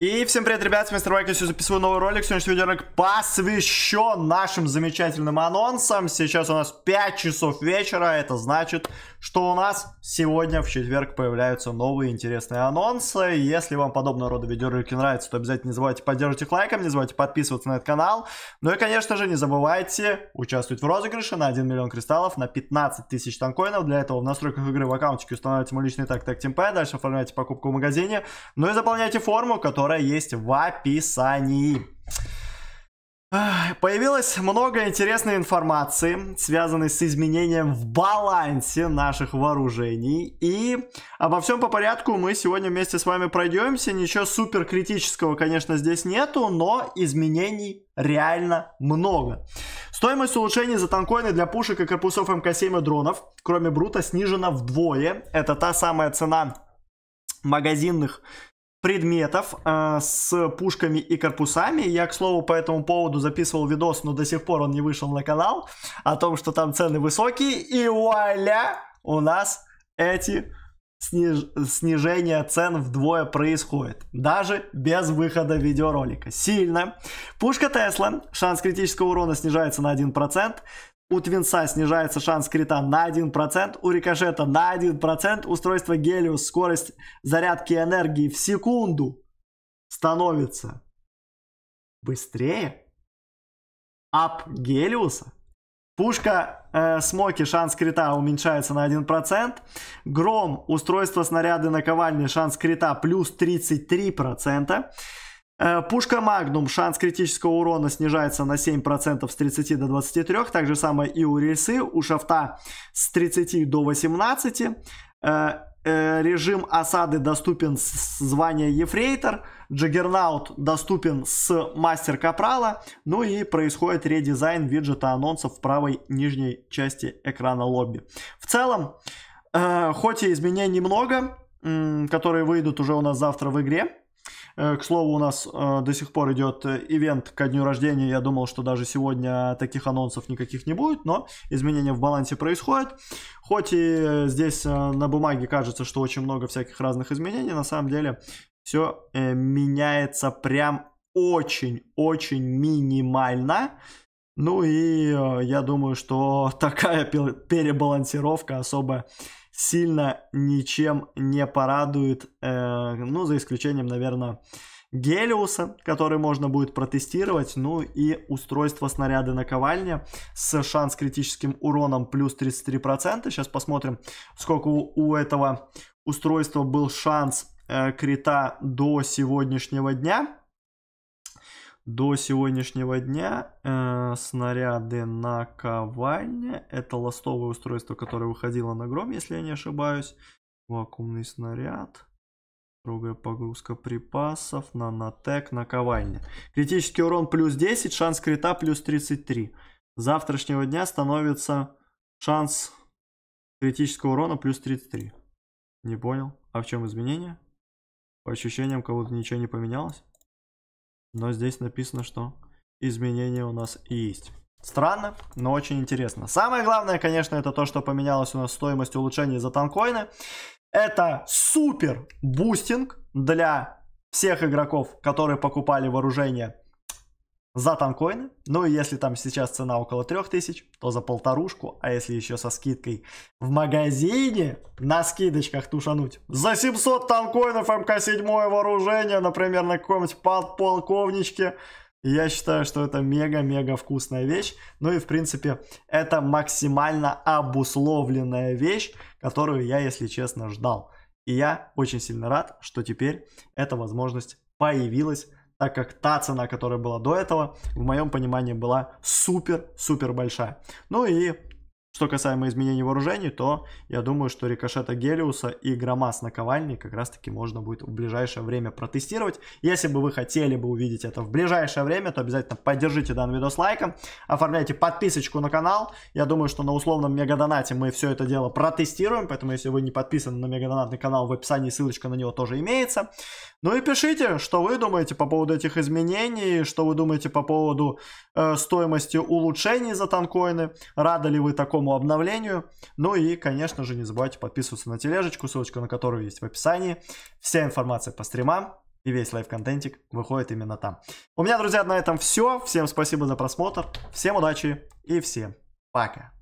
И всем привет, ребят, с мистер Майк, я сегодня записываю новый ролик, сегодняшний видеоролик посвящен нашим замечательным анонсам. Сейчас у нас 5 часов вечера, это значит, что у нас сегодня в четверг появляются новые интересные анонсы. Если вам подобного рода видеоролики нравятся, то обязательно не забывайте поддерживать их лайком, не забывайте подписываться на этот канал. Ну и, конечно же, не забывайте участвовать в розыгрыше на 1 миллион кристаллов на 15 тысяч танкоинов. Для этого в настройках игры в аккаунтике устанавливайте мой личный так так темпе, дальше оформляйте покупку в магазине, ну и заполняйте форму, которая есть в описании. Появилось много интересной информации, связанной с изменением в балансе наших вооружений. И обо всем по порядку мы сегодня вместе с вами пройдемся. Ничего супер критического, конечно, здесь нету, но изменений реально много. Стоимость улучшений за танкоины для пушек и корпусов МК-7 эм и дронов, кроме Брута, снижена вдвое. Это та самая цена магазинных предметов э, с пушками и корпусами. Я, к слову, по этому поводу записывал видос, но до сих пор он не вышел на канал, о том, что там цены высокие. И вуаля, у нас эти сниж... снижение цен вдвое происходит, даже без выхода видеоролика. Сильно. Пушка Тесла, шанс критического урона снижается на 1%, у Твинса снижается шанс крита на 1%, у Рикошета на 1%, устройство Гелиус, скорость зарядки энергии в секунду становится быстрее. Ап Гелиуса. Пушка э, Смоки, шанс крита уменьшается на 1%. Гром, устройство снаряды наковальни, шанс крита плюс 33%. Э, пушка Магнум, шанс критического урона снижается на 7% с 30 до 23, так же самое и у рельсы, у шафта с 30 до 18. Э, э, режим осады доступен с звания Ефрейтор, Джаггернаут доступен с Мастер Капрала, ну и происходит редизайн виджета анонсов в правой нижней части экрана лобби. В целом, хоть и изменений много, которые выйдут уже у нас завтра в игре, Э, к слову, у нас э, до сих пор идет э, ивент ко дню рождения. Я думал, что даже сегодня таких анонсов никаких не будет, но изменения в балансе происходят. Хоть и здесь на бумаге кажется, что очень много всяких разных изменений, на самом деле все меняется прям очень-очень минимально. Ну и я думаю, что такая перебалансировка особая сильно ничем не порадует, э, ну, за исключением, наверное, Гелиуса, который можно будет протестировать, ну и устройство снаряда наковальня с шанс критическим уроном плюс 33%. Сейчас посмотрим, сколько у, у этого устройства был шанс э, крита до сегодняшнего дня. До сегодняшнего дня э, снаряды ковальне – это ластовое устройство, которое выходило на гром, если я не ошибаюсь. Вакуумный снаряд, строгая погрузка припасов, на натек на ковальне. Критический урон плюс 10, шанс крита плюс 33. С завтрашнего дня становится шанс критического урона плюс 33. Не понял. А в чем изменение? По ощущениям, кого-то ничего не поменялось? но здесь написано, что изменения у нас есть. Странно, но очень интересно. Самое главное, конечно, это то, что поменялась у нас стоимость улучшений за танкоины. Это супер бустинг для всех игроков, которые покупали вооружение за танкоины. Ну и если там сейчас цена около 3000, то за полторушку, а если еще со скидкой в магазине на скидочках тушануть. За 700 танкоинов МК-7 эм вооружение, например, на каком-нибудь подполковничке. Я считаю, что это мега-мега вкусная вещь. Ну и, в принципе, это максимально обусловленная вещь, которую я, если честно, ждал. И я очень сильно рад, что теперь эта возможность появилась так как та цена, которая была до этого, в моем понимании была супер-супер большая. Ну и что касаемо изменений вооружений, то я думаю, что рикошета Гелиуса и громаз наковальни как раз таки можно будет в ближайшее время протестировать. Если бы вы хотели бы увидеть это в ближайшее время, то обязательно поддержите данный видос лайком, оформляйте подписочку на канал. Я думаю, что на условном мегадонате мы все это дело протестируем, поэтому если вы не подписаны на мегадонатный канал, в описании ссылочка на него тоже имеется. Ну и пишите, что вы думаете по поводу этих изменений, что вы думаете по поводу э, стоимости улучшений за танкоины, рады ли вы такому новому обновлению. Ну и, конечно же, не забывайте подписываться на тележечку, ссылочка на которую есть в описании. Вся информация по стримам и весь лайв-контентик выходит именно там. У меня, друзья, на этом все. Всем спасибо за просмотр, всем удачи и всем пока.